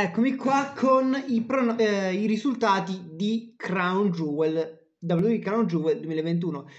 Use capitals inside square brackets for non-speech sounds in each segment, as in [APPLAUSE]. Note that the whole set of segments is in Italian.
Eccomi qua con i, pro, eh, i risultati di Crown Jewel, WWE Crown Jewel 2021.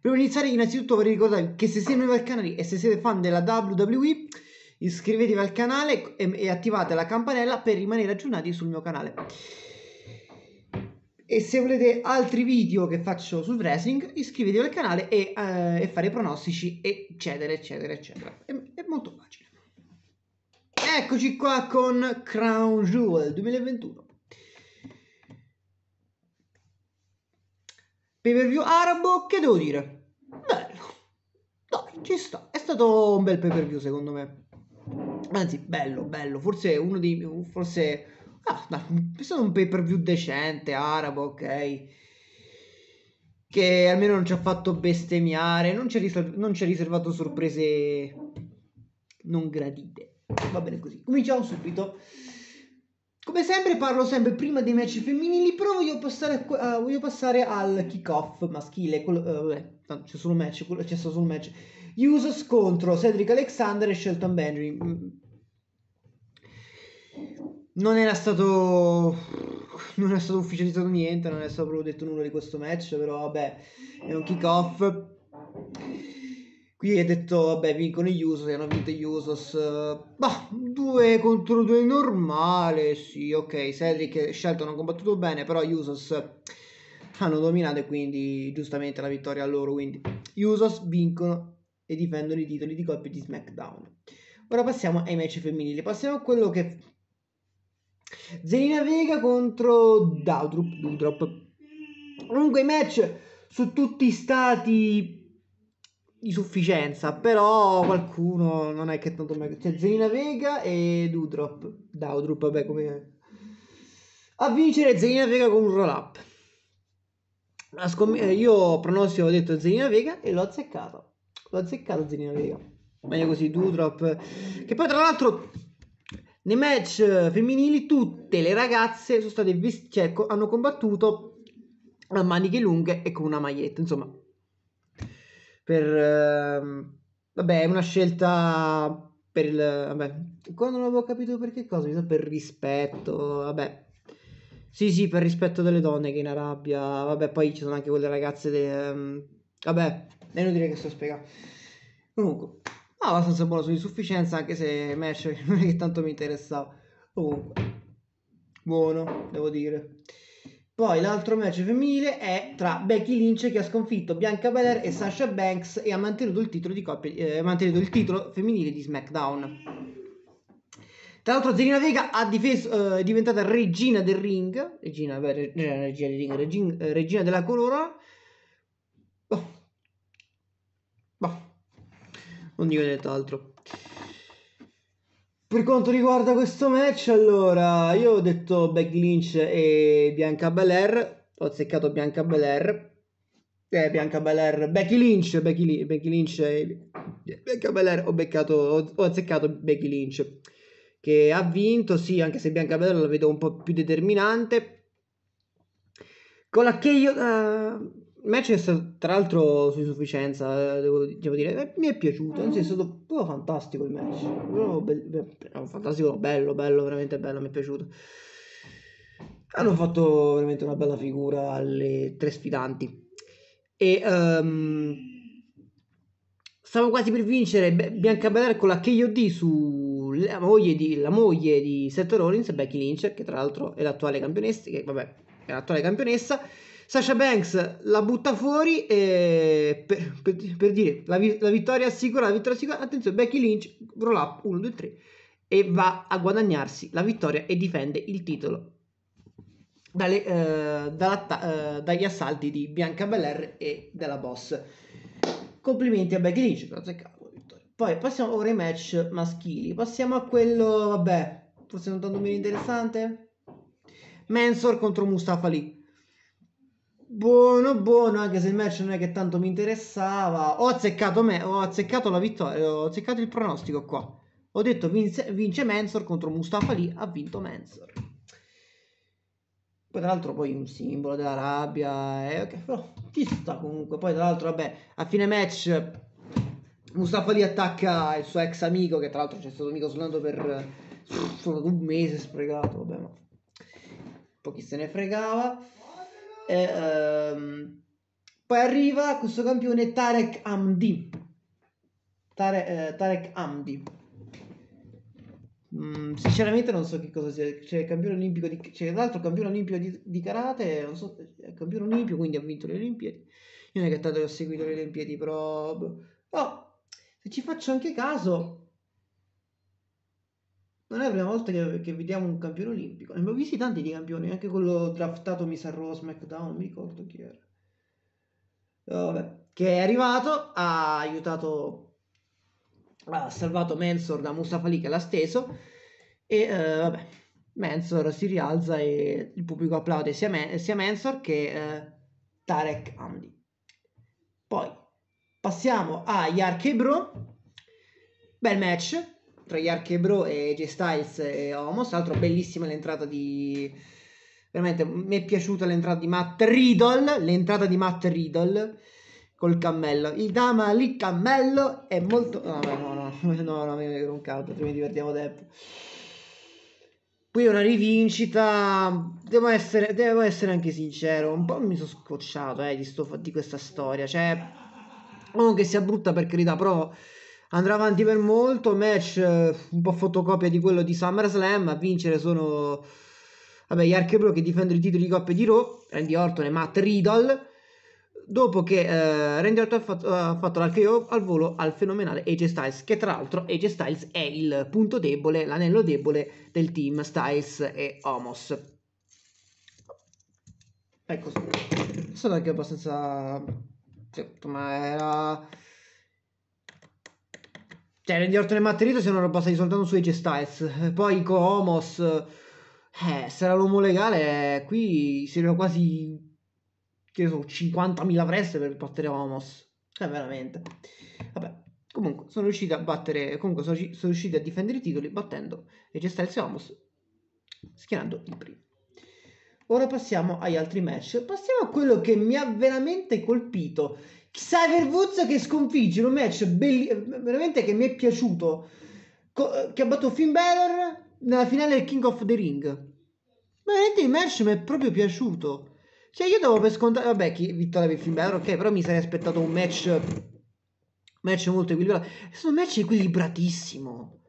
Prima di iniziare innanzitutto vorrei ricordarvi che se siete nuovi al canale e se siete fan della WWE iscrivetevi al canale e, e attivate la campanella per rimanere aggiornati sul mio canale. E se volete altri video che faccio sul wrestling iscrivetevi al canale e, eh, e fare pronostici eccetera eccetera eccetera. è, è molto facile. Eccoci qua con Crown Jewel 2021. Pay per view arabo, che devo dire? Bello. Dai, ci sta. È stato un bel pay per view secondo me. Anzi, bello, bello. Forse uno dei... Forse... Ah, no, è stato un pay per view decente, arabo, ok. Che almeno non ci ha fatto bestemmiare, non ci ha riservato sorprese non gradite. Va bene così. Cominciamo subito. Come sempre parlo sempre prima dei match femminili, però voglio passare, uh, voglio passare al kick-off maschile. Quello, uh, vabbè, c'è solo un match, c'è stato solo un match. Usos contro Cedric Alexander e Shelton Benjamin. Mm. Non era stato non è stato ufficializzato niente, non è stato proprio detto nulla di questo match, però vabbè, è un kick off Qui hai detto, vabbè, vincono gli Usos, hanno vinto gli Usos. Bah, due contro due normale, sì, ok. Cedric e Shelton hanno combattuto bene, però gli Usos hanno dominato e quindi giustamente la vittoria a loro. Quindi gli Usos vincono e difendono i titoli di coppia di SmackDown. Ora passiamo ai match femminili. Passiamo a quello che... Zelina Vega contro Daudrup. Comunque i match su tutti i stati di sufficienza, però qualcuno non è che tanto meglio. C'è Zelina Vega e Dudrop, Daudrup, vabbè come... A vincere Zelina Vega con un roll up. Scom- eh, io pronostico ho detto Zelina Vega e l'ho azzeccato. L'ho azzeccato Zelina Vega. Meglio così, Dudrop. Che poi tra l'altro nei match femminili tutte le ragazze sono state vist- cioè, hanno combattuto a maniche lunghe e con una maglietta. Insomma, per... Uh, vabbè, è una scelta per il... Vabbè, ancora non avevo capito per che cosa, mi sa per rispetto, vabbè. Sì, sì, per rispetto delle donne che in Arabia, vabbè, poi ci sono anche quelle ragazze de, um, vabbè, è inutile che sto spiegando. Comunque, ma abbastanza buono insufficienza anche se Mesh [LAUGHS] non è che tanto mi interessava. Comunque, buono, devo dire. Poi l'altro match femminile è tra Becky Lynch che ha sconfitto Bianca Belair e Sasha Banks e ha mantenuto il titolo, coppia, eh, mantenuto il titolo femminile di SmackDown. Tra l'altro Zelina Vega difeso, eh, è diventata regina del ring, regina, beh, regina del ring, regina, eh, regina della corona. Boh. Boh. Non dico altro. Per quanto riguarda questo match, allora, io ho detto Beck Lynch e Bianca Belair, ho azzeccato Bianca Belair, eh, Bianca Belair, Becky Lynch, Becky, Li- Becky Lynch e Bianca Belair, ho, beccato, ho, ho azzeccato Becky Lynch, che ha vinto, sì, anche se Bianca Belair la vedo un po' più determinante, con la KO, uh, eh, il match è stato, tra l'altro, su insufficienza, eh, devo, devo dire, eh, mi è piaciuto, anzi è stato proprio fantastico il match. Proprio be- fantastico, bello, bello, veramente bello, mi è piaciuto. Hanno fatto veramente una bella figura alle tre sfidanti. E um, stavo quasi per vincere Bianca Belair con la KOD sulla moglie di, moglie di Seth Rollins, Becky Lynch, che tra l'altro è l'attuale campionessa, che vabbè, è l'attuale campionessa Sasha Banks la butta fuori e per, per, per dire la, vi, la, vittoria assicura, la vittoria assicura, attenzione, Becky Lynch, roll up 1, 2, 3 e va a guadagnarsi la vittoria e difende il titolo dalle, eh, eh, dagli assalti di Bianca Belair e della Boss. Complimenti a Becky Lynch, grazie cavolo, vittoria. Poi passiamo ora ai match maschili, passiamo a quello, vabbè, forse non tanto meno interessante. Mansor contro Mustafa Lee buono buono anche se il match non è che tanto mi interessava ho azzeccato me ho azzeccato la vittoria eh, ho azzeccato il pronostico qua ho detto vince, vince Mensor contro Mustafa lì ha vinto Mensor poi tra l'altro poi un simbolo della rabbia eh, okay, però ci sta comunque poi tra l'altro vabbè a fine match Mustafa lì attacca il suo ex amico che tra l'altro c'è stato amico soltanto per eh, solo un mese sprecato vabbè ma pochi se ne fregava e, ehm, poi arriva questo campione Tarek Amdi. Tare, eh, Tarek Amdi. Mm, sinceramente non so che cosa sia. C'è cioè, il campione olimpico di, c'è cioè, l'altro campione olimpico di, di karate, non so, è il campione olimpico, quindi ha vinto le Olimpiadi. Io non è che tanto ho seguito le Olimpiadi Però no, boh. se ci faccio anche caso, non è la prima volta che, che vediamo un campione olimpico. Ne abbiamo visti tanti di campioni, anche quello draftato mi sa Raw SmackDown, non mi ricordo chi era. Eh, vabbè, che è arrivato, ha aiutato, ha salvato Mensor da Mustafa Lee che l'ha steso e eh, vabbè, Mensor si rialza e il pubblico applaude sia, Men- sia Mensor che eh, Tarek Hamdi. Poi passiamo a Yarkebro, bel match, tra gli Arch Bro e J Styles e Homos. Tra l'altro, bellissima l'entrata di. Veramente mi è piaciuta l'entrata di Matt Riddle. L'entrata di Matt Riddle col cammello. Il dama lì cammello è molto. No, no, no, no, [LAUGHS] no, no mi un caldo, altrimenti divertiamo tempo. Qui una rivincita. Devo essere, devo essere anche sincero. Un po' mi sono scocciato eh, di, sto, di questa storia. Cioè, non che sia brutta per carità, però andrà avanti per molto. Match eh, un po' fotocopia di quello di SummerSlam. A vincere sono vabbè, gli Archebro che difendono i titoli di coppia di Raw, Randy Orton e Matt Riddle. Dopo che eh, Randy Orton ha fatto, ha fatto l'RKO al volo al fenomenale AJ Styles, che tra l'altro AJ Styles è il punto debole, l'anello debole del team Styles e Homos. Ecco, sono anche abbastanza... Certo, ma era cioè, Randy Orton e Matterito si erano basati soltanto su AJ Styles. Poi Comos, eh, sarà l'uomo legale, qui si erano quasi, che so, 50.000 presse per battere Comos. Cioè, veramente. Vabbè. Comunque sono riusciti a battere, comunque sono, sono riusciti a difendere i titoli battendo AJ Styles e Omos, schierando il primo. Ora passiamo agli altri match. Passiamo a quello che mi ha veramente colpito Xavier Woods che sconfigge in un match belli- veramente che mi è piaciuto co- che ha battuto Finn Balor nella finale del King of the Ring ma veramente il match mi è proprio piaciuto cioè io devo per scontare vabbè chi vittoria per Finn Balor ok però mi sarei aspettato un match match molto equilibrato è stato un match equilibratissimo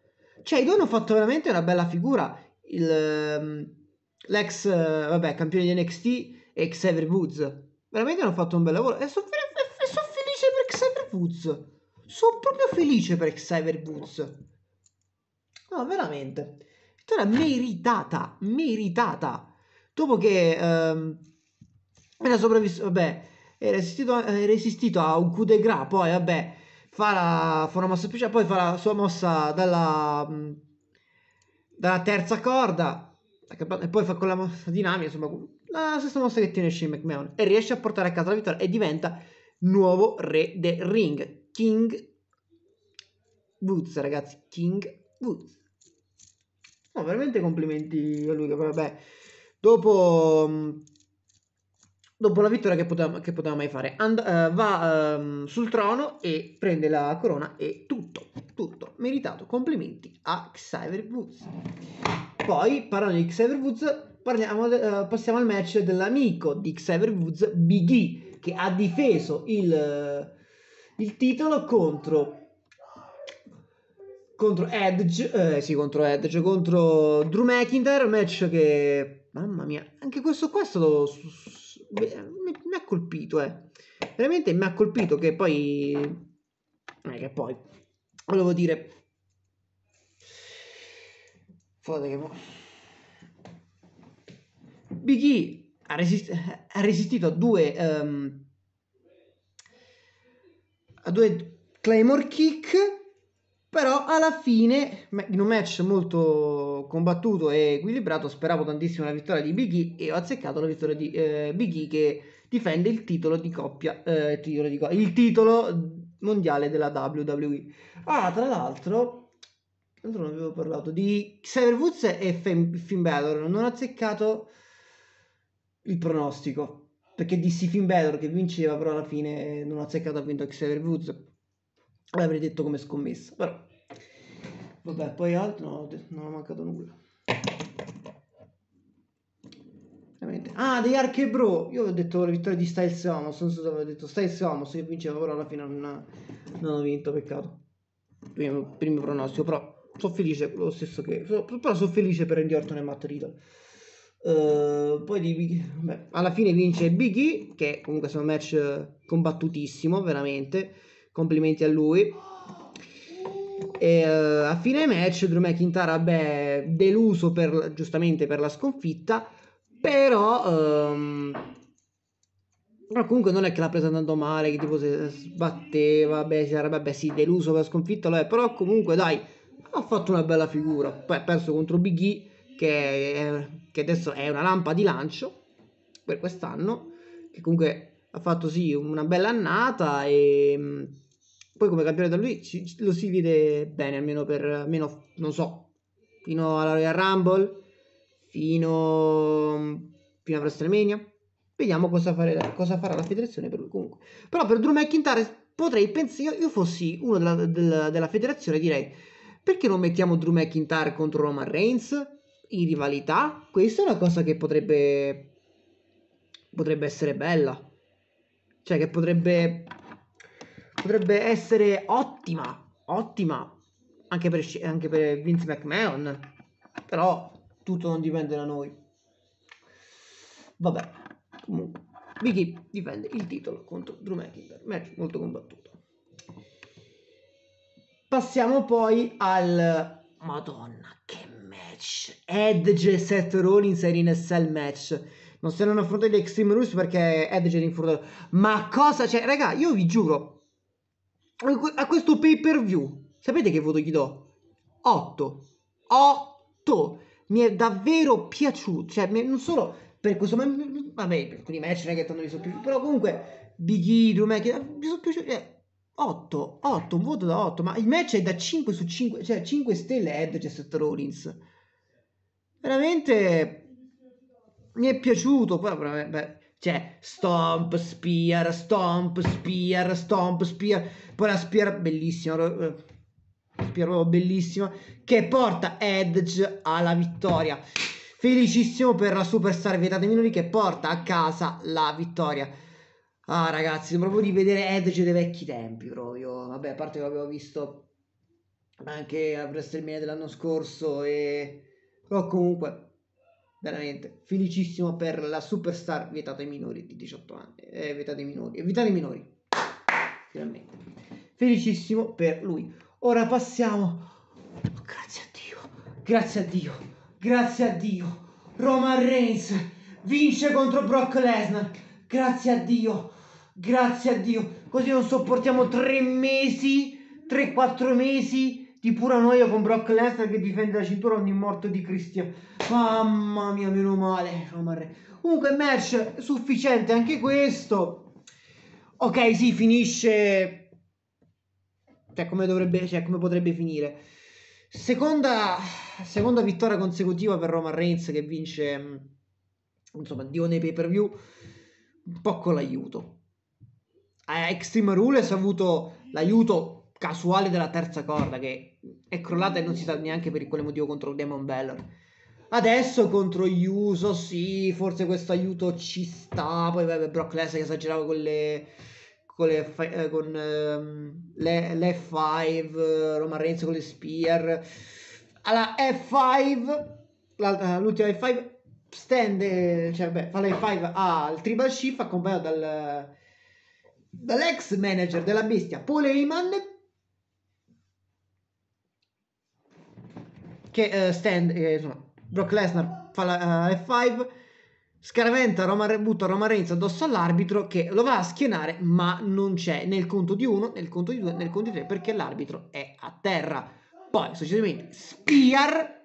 cioè i due hanno fatto veramente una bella figura il, ehm, l'ex vabbè campione di NXT e Xavier Woods veramente hanno fatto un bel lavoro e sto Woods. Sono proprio felice per Xavier Woods. No, veramente. Vittoria meritata, meritata. Dopo che ehm, era sopravvissuto, vabbè, è resistito, è resistito, a un coup de gras, poi vabbè, fa, la, fa una mossa speciale, poi fa la sua mossa dalla, mm, dalla terza corda, e poi fa con la mossa dinamica, insomma, la stessa mossa che tiene Shane McMahon, e riesce a portare a casa la vittoria e diventa nuovo re del ring, King Woods, ragazzi, King Woods. No, veramente complimenti a lui, vabbè, dopo, mm, dopo la vittoria che poteva, che poteva mai fare, And, uh, va um, sul trono e prende la corona e tutto, tutto, meritato, complimenti a Xavier Woods. Poi, parlando di Xavier Woods, parliamo, uh, passiamo al match dell'amico di Xavier Woods, Big E che ha difeso il, eh, il titolo contro contro Edge, eh, sì, contro Edge, contro Drew McIntyre, match che, mamma mia, anche questo qua è stato, mi, mi ha colpito, eh, veramente mi ha colpito che poi, eh, che poi, volevo dire, Fate che... Big E ha, resist- ha resistito a due, um, a due Claymore Kick, però alla fine, in un match molto combattuto e equilibrato, speravo tantissimo la vittoria di Big E e ho azzeccato la vittoria di eh, Big E che difende il titolo di coppia, eh, titolo di co- il titolo mondiale della WWE. Ah, tra l'altro non avevo parlato di Xavier Woods e Finn Balor non ho azzeccato il pronostico, perché dissi Finn Balor che vinceva, però alla fine eh, non ha azzeccato, ha vinto Xavier Woods, l'avrei detto come scommessa, però vabbè, poi altro no, non ho mancato nulla. Ah, degli Arche Bro, io ho detto la vittoria di Styles Homos, non so se avevo detto Styles Homos che vinceva, però alla fine non non ho vinto, peccato. Primo, primo pronostico, però sono felice lo stesso che... So, però sono felice per Andy Orton e Matt Riddle. Eh, poi di, beh, alla fine vince Big E, che comunque è un match eh, combattutissimo, veramente. Complimenti a lui. E, uh, a fine match Drew McIntyre beh, deluso per, giustamente per la sconfitta, però, um, però comunque non è che l'ha presa andando male, che tipo se sbatteva, beh, si sarebbe, beh, sì, deluso per la sconfitta, lo è, però comunque dai, ha fatto una bella figura, poi ha perso contro Big E che, è, che adesso è una lampa di lancio per quest'anno, che comunque ha fatto sì una bella annata e mm, poi come campione da lui lo si vede bene, almeno per, almeno, non so, fino alla Royal Rumble, fino, mm, fino a WrestleMania. Vediamo cosa, fare, cosa, farà la federazione per lui comunque. Però per Drew McIntyre potrei pensare, io fossi uno della, della, della federazione direi, perché non mettiamo Drew McIntyre contro Roman Reigns? in rivalità, questa è una cosa che potrebbe potrebbe essere bella. Cioè che potrebbe potrebbe essere ottima, ottima anche per, anche per Vince McMahon. Però tutto non dipende da noi. Vabbè, comunque Vicky difende il titolo contro Drew McIntyre, match molto combattuto. Passiamo poi al Madonna che match. Edge e Seth Rollins e in SL match. Non se non affrontati gli Extreme Rules perché Edge è infortunato. Ma cosa c'è? Raga, io vi giuro, a questo pay per view, sapete che voto gli do? 8. 8. Mi è davvero piaciuto. Cioè, non solo per questo, ma vabbè, per alcuni match non è che tanto mi sono piaciuti. Però comunque, Big E, mi sono piaciuto. Eh. 8, 8, un voto da 8, ma il match è da 5 su 5, cioè 5 stelle Edge e Seth Rollins veramente mi è piaciuto. Poi, beh, cioè, stomp, spear, stomp, spear, stomp, spear. Poi la spear bellissima, spear bellissima, che porta Edge alla vittoria. Felicissimo per la superstar Vietate Minori che porta a casa la vittoria. Ah ragazzi, sembra proprio di vedere Edge dei vecchi tempi, proprio. Vabbè, a parte che l'avevo visto anche a WrestleMania dell'anno scorso e però comunque veramente felicissimo per la superstar vietata ai minori di 18 anni eh, vietata ai minori, vietata ai minori finalmente felicissimo per lui ora passiamo grazie a Dio grazie a Dio grazie a Dio Roman Reigns vince contro Brock Lesnar grazie a Dio grazie a Dio così non sopportiamo tre mesi 3-4 mesi chi pura noia con Brock Lesnar che difende la cintura ogni morto di Cristian. Mamma mia, meno male. Comunque, match sufficiente anche questo. Ok, si sì, finisce. Cioè, come dovrebbe. Cioè, come potrebbe finire. Seconda, seconda vittoria consecutiva per Roman Reigns che vince. Mm, insomma, Dio nei pay per view. Un po' con l'aiuto. A eh, Extreme Rules ha avuto l'aiuto casuale della terza corda che è crollata e non si sa neanche per quale motivo contro Demon Bellor. Adesso contro Yuso, sì, forse questo aiuto ci sta. Poi vabbè, Brock Lesnar che esagerava con le con le, eh, con, ehm, le, F5, eh, Roman Reigns con le Spear. Alla F5, eh, l'ultima F5 stende, cioè beh, fa la F5 al Tribal Chief accompagnato dal, dall'ex manager della bestia Paul Heyman che eh, Stand, eh, insomma, Brock Lesnar fa la uh, eh, F5, scaraventa Roman, butta Roman Reigns addosso all'arbitro che lo va a schienare ma non c'è nel conto di 1, nel conto di 2, nel conto di 3 perché l'arbitro è a terra. Poi successivamente Spear...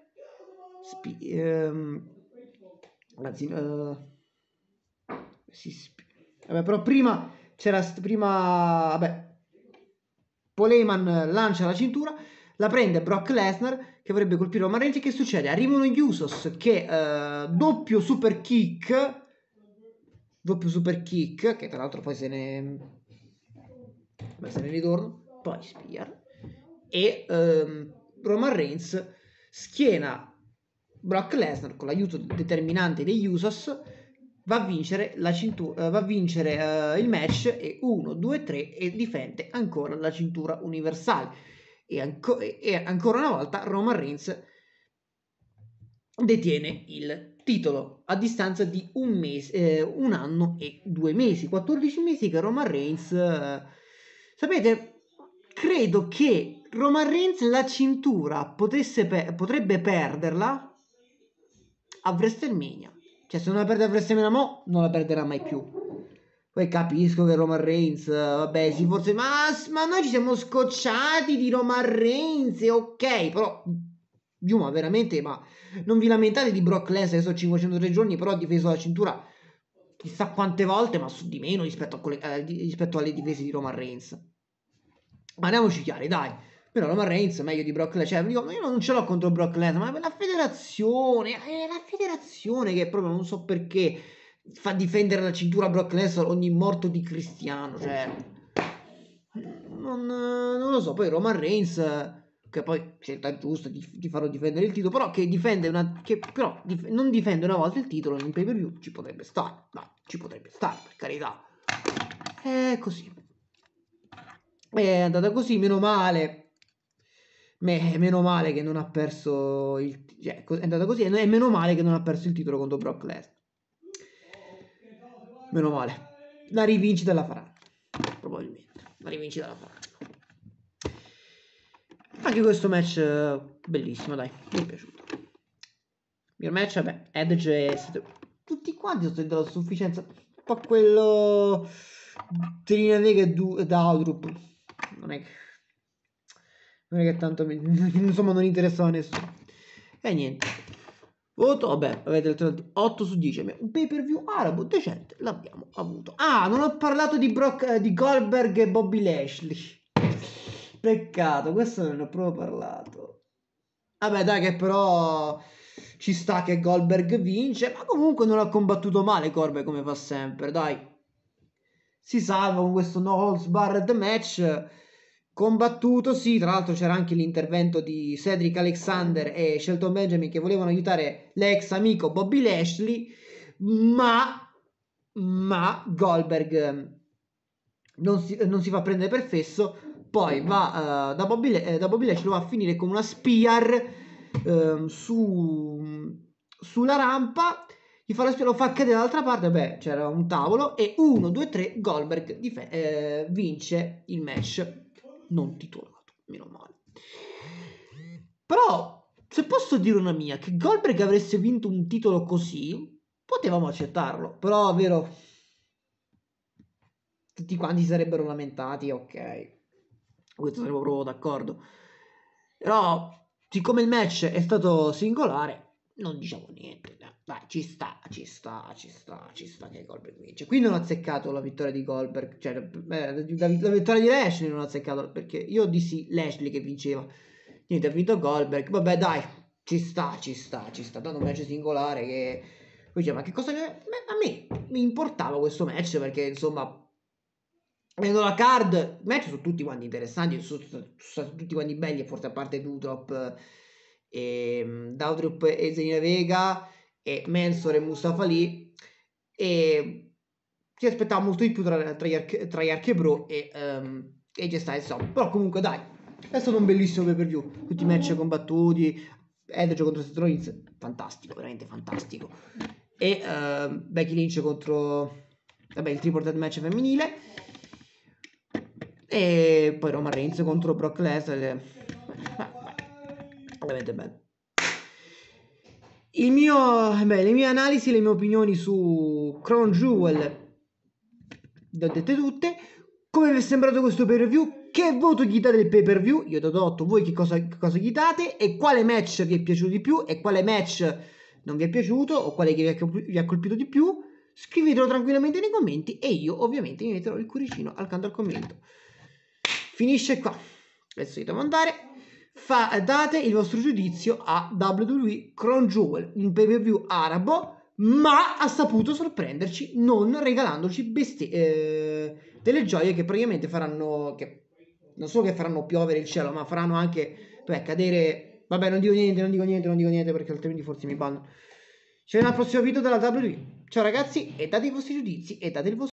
Spi- ehm, anzi, uh, eh, sì, spi- vabbè, però prima c'era st- prima... Vabbè, Poleman lancia la cintura la prende Brock Lesnar che vorrebbe colpire Roman Reigns. Che succede? Arrivano gli Usos che eh, doppio super kick. Doppio super kick. Che tra l'altro poi se ne. Beh, se ne ritorno. Poi Spear. E ehm, Roman Reigns schiena Brock Lesnar con l'aiuto determinante degli Usos va a vincere, la cintura, eh, va a vincere uh, il match e 1, 2, 3 e difende ancora la cintura universale e, anco- e ancora una volta Roman Reigns detiene il titolo a distanza di un, mese, eh, un anno e due mesi, 14 mesi che Roman Reigns... Eh, sapete, credo che Roman Reigns la cintura potesse pe- potrebbe perderla a WrestleMania. Cioè se non la perde a WrestleMania mo, non la perderà mai più. Poi capisco che Roman Reigns, eh, vabbè, sì, forse, ma, ma noi ci siamo scocciati di Roman Reigns, ok, però Giù, ma veramente, ma non vi lamentate di Brock Lesnar che sono 503 giorni, però ha difeso la cintura chissà quante volte, ma su di meno rispetto, quelle, eh, rispetto alle difese di Roman Reigns. Ma andiamoci chiari, dai. Però Roman Reigns è meglio di Brock Lesnar. Cioè, io non ce l'ho contro Brock Lesnar, ma la federazione, è eh, la federazione che proprio non so perché fa difendere la cintura a Brock Lesnar ogni morto di cristiano. Cioè, certo. non, non, lo so. Poi Roman Reigns, che poi scelta giusta di, di farlo difendere il titolo, però che difende una. Che però dif- non difende una volta il titolo in pay per view. Ci potrebbe stare, no, ci potrebbe stare, per carità. È così. È andata così, meno male. Me, meno male che non ha perso il. Cioè, è andata così, e meno male che non ha perso il titolo contro Brock Lesnar. Meno male. La rivincita la farà. Probabilmente. La rivincita la farà. Anche questo match eh, bellissimo, dai. Mi è piaciuto. Il match, vabbè, Edge è stato... Tutti quanti sono entrati a sufficienza. Un quello... Trina Vega du... da Audrup. Non è che... Non è che tanto mi... [LAUGHS] Insomma, non interessava a nessuno. E niente. Voto, vabbè, avete letto 8 su 10. Un pay per view arabo decente l'abbiamo avuto. Ah, non ho parlato di, Brock, eh, di Goldberg e Bobby Lashley. Peccato, questo non ne ho proprio parlato. Vabbè, dai, che però ci sta che Goldberg vince, ma comunque non ha combattuto male Goldberg come fa sempre, dai. Si salva con questo no holds barred match combattuto, sì, tra l'altro c'era anche l'intervento di Cedric Alexander e Shelton Benjamin che volevano aiutare l'ex amico Bobby Lashley, ma, ma Goldberg ehm, non si, non si, fa prendere per fesso, poi va uh, da, Bobby, eh, da Bobby Lashley, va a finire con una spear eh, su, sulla rampa, gli fa la spear, lo fa cadere dall'altra parte, beh c'era un tavolo e 1, 2, 3, Goldberg dif- eh, vince il match non titolato, meno male. Però, se posso dire una mia, che Goldberg avesse vinto un titolo così, potevamo accettarlo, però vero, tutti quanti sarebbero lamentati, ok, questo saremmo proprio d'accordo. Però, siccome il match è stato singolare, non diciamo niente, no. dai, ci sta, ci sta, ci sta, ci sta che Goldberg vince. Qui non ho azzeccato la vittoria di Goldberg, cioè eh, la, la, vittoria di Lashley non ho azzeccato perché io dissi Lashley che vinceva. Niente, ha vinto Goldberg, vabbè dai, ci sta, ci sta, ci sta, dando un match singolare che... Poi dice, ma che cosa... Beh, a me mi importava questo match perché insomma Vedo la card, match sono tutti quanti interessanti, sono, sono, tutti quanti belli, forse a parte Dutrop Ehm, e Daudrup e Zenina Vega e Mensor e Mustafa Lee e si aspettava molto di più tra, tra, gli, arche, tra gli Archebro e um, AJ Styles so. però comunque dai è stato un bellissimo pay per view tutti i match mm. combattuti Edge contro Seth Rollins fantastico veramente fantastico e uh, Becky Lynch contro vabbè, il triple dead match femminile e poi Roman Reigns contro Brock Lesnar veramente Il Mio, eh, beh, le mie analisi, le mie opinioni su Crown Jewel le ho dette tutte. Come vi è sembrato questo pay per view? Che voto gli date del pay per view? Io ho dato 8, voi che cosa, che cosa, gli date? E quale match vi è piaciuto di più? E quale match non vi è piaciuto? O quale vi ha, vi ha colpito di più? Scrivetelo tranquillamente nei commenti e io ovviamente mi metterò il cuoricino accanto al commento. Finisce qua. Adesso io devo andare. Fa, date il vostro giudizio a WWE Crown Jewel, un pay per view arabo, ma ha saputo sorprenderci non regalandoci bestie, eh, delle gioie che praticamente faranno, che non solo che faranno piovere il cielo, ma faranno anche beh, cadere. Vabbè, non dico niente, non dico niente, non dico niente perché altrimenti forse mi banno. Ci vediamo al prossimo video della WWE. Ciao ragazzi e date i vostri giudizi e date il vostro.